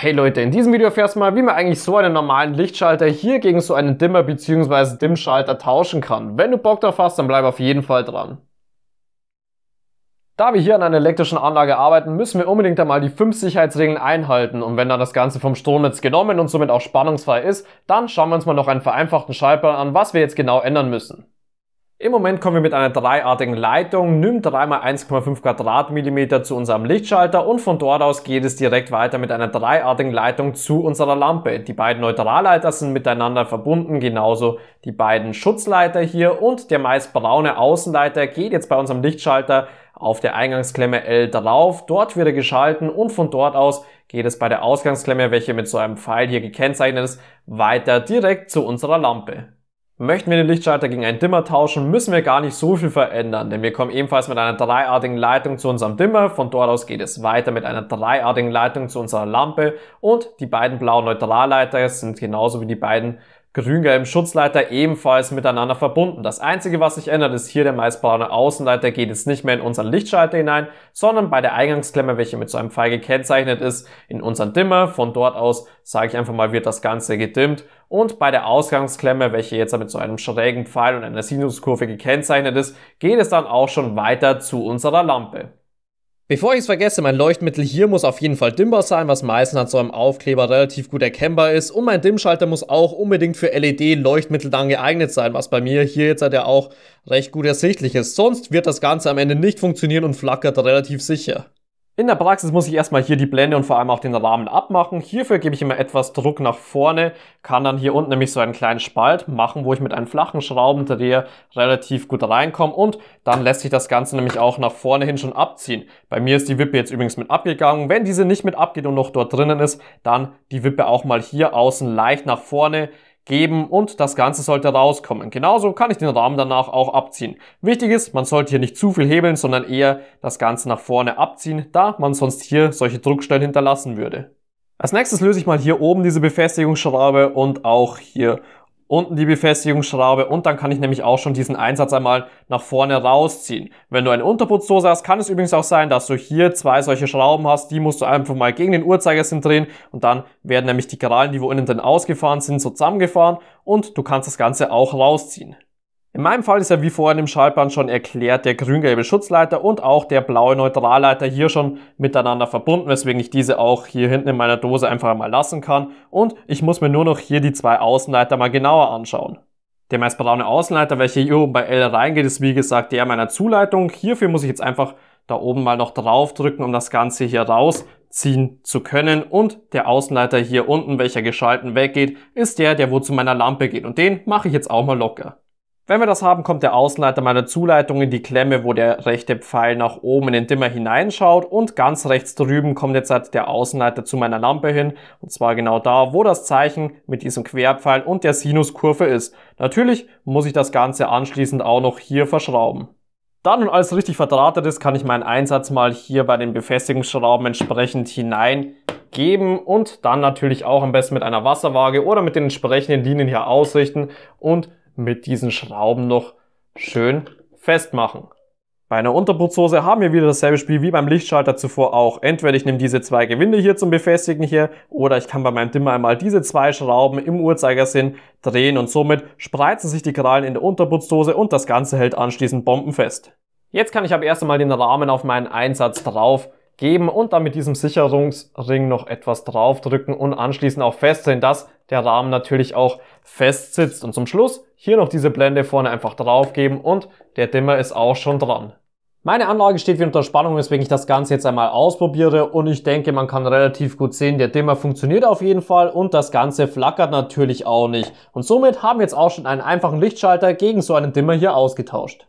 Hey Leute, in diesem Video erfährst du mal, wie man eigentlich so einen normalen Lichtschalter hier gegen so einen Dimmer bzw. Dimmschalter tauschen kann. Wenn du Bock drauf hast, dann bleib auf jeden Fall dran. Da wir hier an einer elektrischen Anlage arbeiten, müssen wir unbedingt einmal die 5 Sicherheitsregeln einhalten und wenn dann das Ganze vom Stromnetz genommen und somit auch spannungsfrei ist, dann schauen wir uns mal noch einen vereinfachten Schaltplan an, was wir jetzt genau ändern müssen. Im Moment kommen wir mit einer dreiartigen Leitung nimm 3x1,5 Quadratmillimeter zu unserem Lichtschalter und von dort aus geht es direkt weiter mit einer dreiartigen Leitung zu unserer Lampe. Die beiden Neutralleiter sind miteinander verbunden, genauso die beiden Schutzleiter hier und der meist braune Außenleiter geht jetzt bei unserem Lichtschalter auf der Eingangsklemme L drauf. Dort wird er geschalten und von dort aus geht es bei der Ausgangsklemme, welche mit so einem Pfeil hier gekennzeichnet ist, weiter direkt zu unserer Lampe. Möchten wir den Lichtschalter gegen einen Dimmer tauschen, müssen wir gar nicht so viel verändern, denn wir kommen ebenfalls mit einer dreiartigen Leitung zu unserem Dimmer. Von dort aus geht es weiter mit einer dreiartigen Leitung zu unserer Lampe und die beiden blauen Neutralleiter sind genauso wie die beiden grün-gelben Schutzleiter ebenfalls miteinander verbunden. Das einzige, was sich ändert, ist hier der meistbraune Außenleiter geht jetzt nicht mehr in unseren Lichtschalter hinein, sondern bei der Eingangsklemme, welche mit so einem Pfeil gekennzeichnet ist, in unseren Dimmer. Von dort aus, sage ich einfach mal, wird das Ganze gedimmt. Und bei der Ausgangsklemme, welche jetzt mit so einem schrägen Pfeil und einer Sinuskurve gekennzeichnet ist, geht es dann auch schon weiter zu unserer Lampe. Bevor ich es vergesse, mein Leuchtmittel hier muss auf jeden Fall dimmbar sein, was meistens an so einem Aufkleber relativ gut erkennbar ist. Und mein Dimmschalter muss auch unbedingt für LED-Leuchtmittel dann geeignet sein, was bei mir hier jetzt halt ja auch recht gut ersichtlich ist. Sonst wird das Ganze am Ende nicht funktionieren und flackert relativ sicher. In der Praxis muss ich erstmal hier die Blende und vor allem auch den Rahmen abmachen. Hierfür gebe ich immer etwas Druck nach vorne, kann dann hier unten nämlich so einen kleinen Spalt machen, wo ich mit einem flachen Schraubendreher relativ gut reinkomme und dann lässt sich das Ganze nämlich auch nach vorne hin schon abziehen. Bei mir ist die Wippe jetzt übrigens mit abgegangen. Wenn diese nicht mit abgeht und noch dort drinnen ist, dann die Wippe auch mal hier außen leicht nach vorne geben und das Ganze sollte rauskommen. Genauso kann ich den Rahmen danach auch abziehen. Wichtig ist, man sollte hier nicht zu viel hebeln, sondern eher das Ganze nach vorne abziehen, da man sonst hier solche Druckstellen hinterlassen würde. Als nächstes löse ich mal hier oben diese Befestigungsschraube und auch hier unten die Befestigungsschraube und dann kann ich nämlich auch schon diesen Einsatz einmal nach vorne rausziehen. Wenn du eine Unterputzdose hast, kann es übrigens auch sein, dass du hier zwei solche Schrauben hast, die musst du einfach mal gegen den Uhrzeigersinn drehen und dann werden nämlich die Krallen, die wo innen drin ausgefahren sind, so zusammengefahren und du kannst das Ganze auch rausziehen. In meinem Fall ist ja wie vorhin im Schaltband schon erklärt der grün-gelbe Schutzleiter und auch der blaue Neutralleiter hier schon miteinander verbunden, weswegen ich diese auch hier hinten in meiner Dose einfach mal lassen kann. Und ich muss mir nur noch hier die zwei Außenleiter mal genauer anschauen. Der meist braune Außenleiter, welcher hier oben bei L reingeht, ist wie gesagt der meiner Zuleitung. Hierfür muss ich jetzt einfach da oben mal noch draufdrücken, um das Ganze hier rausziehen zu können. Und der Außenleiter hier unten, welcher geschalten weggeht, ist der, der wo zu meiner Lampe geht. Und den mache ich jetzt auch mal locker. Wenn wir das haben, kommt der Außenleiter meiner Zuleitung in die Klemme, wo der rechte Pfeil nach oben in den Dimmer hineinschaut und ganz rechts drüben kommt jetzt halt der Außenleiter zu meiner Lampe hin und zwar genau da, wo das Zeichen mit diesem Querpfeil und der Sinuskurve ist. Natürlich muss ich das Ganze anschließend auch noch hier verschrauben. Da nun alles richtig verdrahtet ist, kann ich meinen Einsatz mal hier bei den Befestigungsschrauben entsprechend hineingeben und dann natürlich auch am besten mit einer Wasserwaage oder mit den entsprechenden Linien hier ausrichten und mit diesen Schrauben noch schön festmachen. Bei einer Unterputzhose haben wir wieder dasselbe Spiel wie beim Lichtschalter zuvor auch. Entweder ich nehme diese zwei Gewinde hier zum Befestigen hier oder ich kann bei meinem Dimmer einmal diese zwei Schrauben im Uhrzeigersinn drehen und somit spreizen sich die Krallen in der Unterputzdose und das Ganze hält anschließend bombenfest. Jetzt kann ich aber erst einmal den Rahmen auf meinen Einsatz drauf geben und dann mit diesem Sicherungsring noch etwas draufdrücken und anschließend auch festdrehen, dass der Rahmen natürlich auch fest sitzt. Und zum Schluss hier noch diese Blende vorne einfach draufgeben und der Dimmer ist auch schon dran. Meine Anlage steht wieder unter Spannung, weswegen ich das Ganze jetzt einmal ausprobiere und ich denke, man kann relativ gut sehen, der Dimmer funktioniert auf jeden Fall und das Ganze flackert natürlich auch nicht. Und somit haben wir jetzt auch schon einen einfachen Lichtschalter gegen so einen Dimmer hier ausgetauscht.